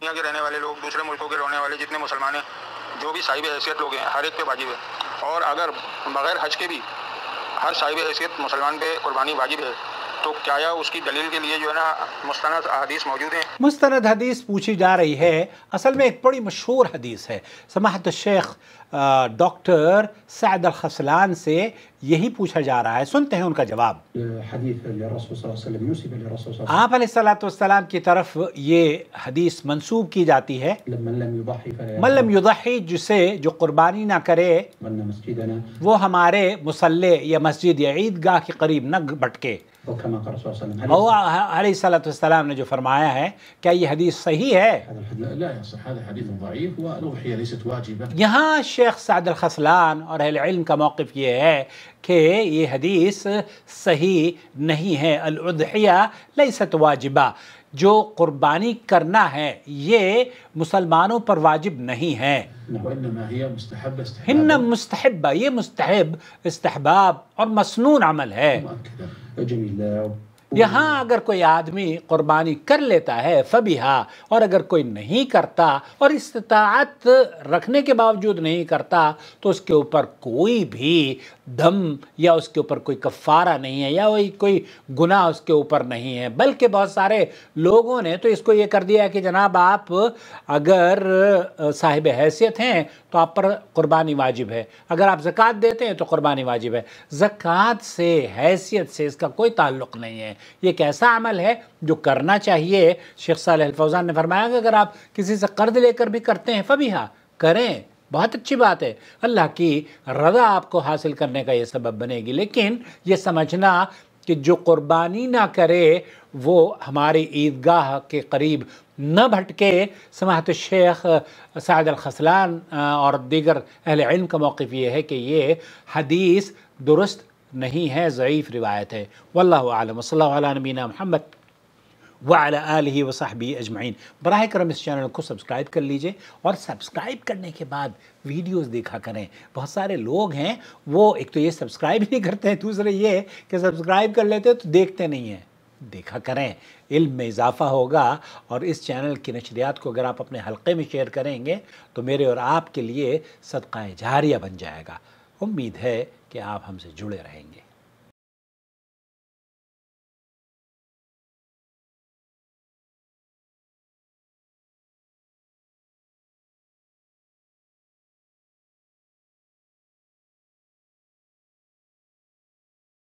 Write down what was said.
दुनिया के रहने वाले लोग दूसरे मुल्कों के रहने वाले जितने मुसलमान हैं जो भी साहिब हैसियत लोग हैं हर एक पे वाजिब है और अगर बगैर हज के भी हर साहिब हैसियत मुसलमान पे कुर्बानी वाजिब है तो क्या उसकी दलील के लिए जो है ना मुस्तनद हदीस मौजूद है मुस्तनद हदीस पूछी जा रही है असल में एक बड़ी मशहूर हदीस है समाहत शेख डॉक्टर सैद अल खसलान से यही पूछा जा रहा है सुनते हैं उनका जवाब आप सलाम की तरफ ये हदीस मंसूब की जाती है मल्लम युदाही जिसे जो कुर्बानी ना करे वो हमारे मुसल्ले या मस्जिद या ईदगाह के करीब न भटके كما قال الرسول صلى الله عليه وسلم هو عليه الصلاه والسلام نجو فرمايا ہے کیا یہ حدیث صحیح لا يا صح هذا حديث ضعيف والاضحيه ليست واجبه یہاں شیخ سعد الخصلان اور اهل العلم کا موقف یہ ہے کہ یہ حدیث صحیح نہیں ہے الاضحيه ليست واجبه जो कुर्बानी करना है ये मुसलमानों पर वाजिब नहीं है हिन्न मुस्तहब ये मुस्तहब इस्तहबाब और मसनून अमल है यहाँ अगर कोई आदमी कुर्बानी कर लेता है फबीहा और अगर कोई नहीं करता और इस्तात रखने के बावजूद नहीं करता तो उसके ऊपर कोई भी दम या उसके ऊपर कोई कफ़ारा नहीं है या वही कोई गुनाह उसके ऊपर नहीं है बल्कि बहुत सारे लोगों ने तो इसको ये कर दिया कि जनाब आप अगर साहिब हैसियत हैं तो आप पर कुर्बानी वाजिब है अगर आप ज़क़़त देते हैं तो कुर्बानी वाजिब है ज़क़़त से हैसियत से इसका कोई ताल्लुक़ नहीं है ये एक ऐसा अमल है जो करना चाहिए शेख साल फौजान ने फरमाया कि अगर आप किसी से कर्ज लेकर भी करते हैं हाँ करें बहुत अच्छी बात है अल्लाह की रजा आपको हासिल करने का ये सबब बनेगी लेकिन ये समझना कि जो कुर्बानी ना करे वो हमारी ईदगाह के करीब न भटके समात शेख साद खसलान और दीगर अहल का मौक़ ये है कि ये हदीस दुरुस्त नहीं है ज़यीफ़ रिवायत है वल्ल आलम वसल नबीना महमद वाल वसाहबी अजमाइन बर करम इस चैनल को सब्सक्राइब कर लीजिए और सब्सक्राइब करने के बाद वीडियोस देखा करें बहुत सारे लोग हैं वो एक तो ये सब्सक्राइब ही नहीं करते हैं दूसरे ये कि सब्सक्राइब कर लेते हैं तो देखते नहीं हैं देखा करें इल्म में इजाफ़ा होगा और इस चैनल की नशरियात को अगर आप अपने हलक़े में शेयर करेंगे तो मेरे और आपके लिए सदक़ा जारिया बन जाएगा उम्मीद है कि आप हमसे जुड़े रहेंगे